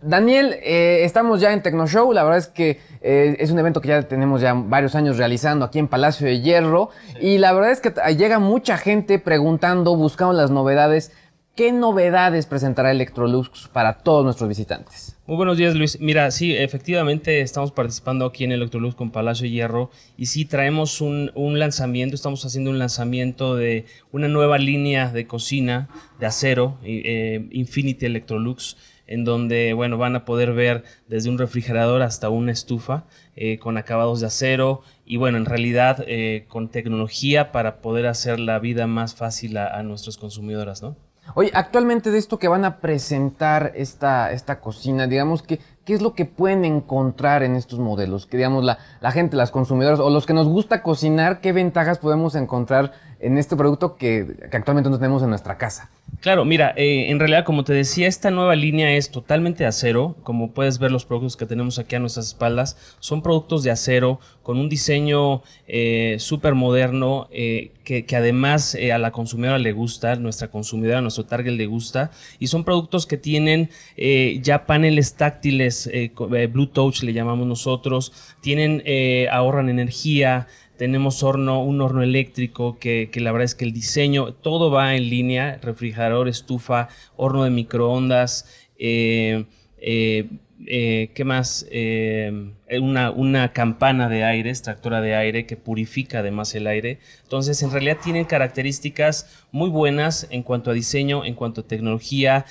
Daniel, eh, estamos ya en Tecnoshow, la verdad es que eh, es un evento que ya tenemos ya varios años realizando aquí en Palacio de Hierro y la verdad es que llega mucha gente preguntando, buscando las novedades ¿Qué novedades presentará Electrolux para todos nuestros visitantes? Muy buenos días, Luis. Mira, sí, efectivamente estamos participando aquí en Electrolux con Palacio Hierro y sí traemos un, lanzamiento, estamos haciendo un lanzamiento de una nueva línea de cocina de acero, eh, eh, Infinity Electrolux en donde bueno van a poder ver desde un refrigerador hasta una estufa eh, con acabados de acero y bueno en realidad con tecnología para poder hacer la vida más fácil a, a nuestros consumidores, ¿no? Oye, actualmente de esto que van a presentar esta, esta cocina, digamos que, ¿qué es lo que pueden encontrar en estos modelos? Que digamos, la, la gente, las consumidoras o los que nos gusta cocinar, ¿qué ventajas podemos encontrar en este producto que, actualmente no tenemos en nuestra casa. Claro, mira, eh, en realidad, como te decía, esta nueva línea es totalmente de acero. Como puedes ver, los productos que tenemos aquí a nuestras espaldas son productos de acero con un diseño eh, súper moderno eh, que, además a la consumidora le gusta, nuestra consumidora, nuestro target le gusta. Y son productos que tienen ya paneles táctiles, Blue Touch le llamamos nosotros, tienen, ahorran energía, tenemos horno, un horno eléctrico que, la verdad es que el diseño, todo va en línea, refrigerador, estufa, horno de microondas, eh, eh, eh, ¿qué más? Una, una, campana de aire, extractora de aire que purifica además el aire. Entonces, en realidad tienen características muy buenas en cuanto a diseño, en cuanto a tecnología,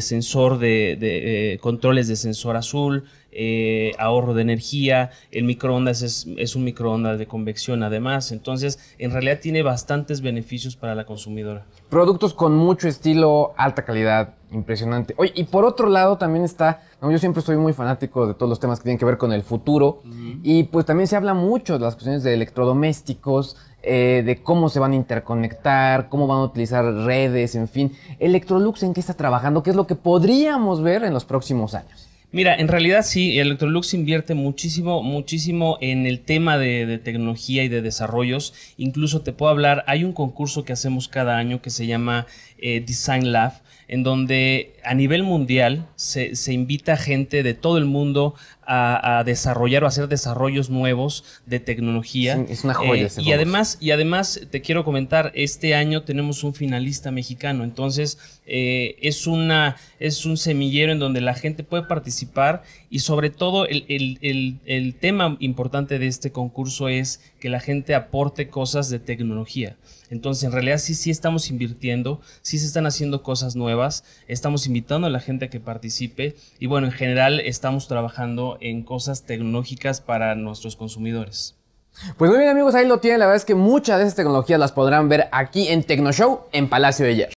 sensor de controles de sensor azul, eh, ahorro de energía, el microondas es, un microondas de convección además, entonces en realidad tiene bastantes beneficios para la consumidora. Productos con mucho estilo, alta calidad, impresionante. Oye, y por otro lado también está, yo siempre estoy muy fanático de todos los temas que tienen que ver con el futuro y pues también se habla mucho de las cuestiones de electrodomésticos, eh, de cómo se van a interconectar, cómo van a utilizar redes, en fin. Electrolux, ¿en qué está trabajando? ¿Qué es lo que podríamos ver en los próximos años? Mira, en realidad sí, Electrolux invierte muchísimo, muchísimo en el tema de, tecnología y de desarrollos. Incluso te puedo hablar, hay un concurso que hacemos cada año que se llama eh, Design Lab, en donde a nivel mundial se, se invita gente de todo el mundo a, desarrollar o hacer desarrollos nuevos de tecnología. es una joya. Eh, y además, y además te quiero comentar, este año tenemos un finalista mexicano, entonces eh, es una es un semillero en donde la gente puede participar y sobre todo el, tema importante de este concurso es que la gente aporte cosas de tecnología. Entonces, en realidad sí, sí estamos invirtiendo, sí se están haciendo cosas nuevas, estamos invitando a la gente a que participe y bueno, en general estamos trabajando en cosas tecnológicas para nuestros consumidores. Pues muy bien amigos, ahí lo tienen, la verdad es que muchas de esas tecnologías las podrán ver aquí en Show en Palacio de Ayer.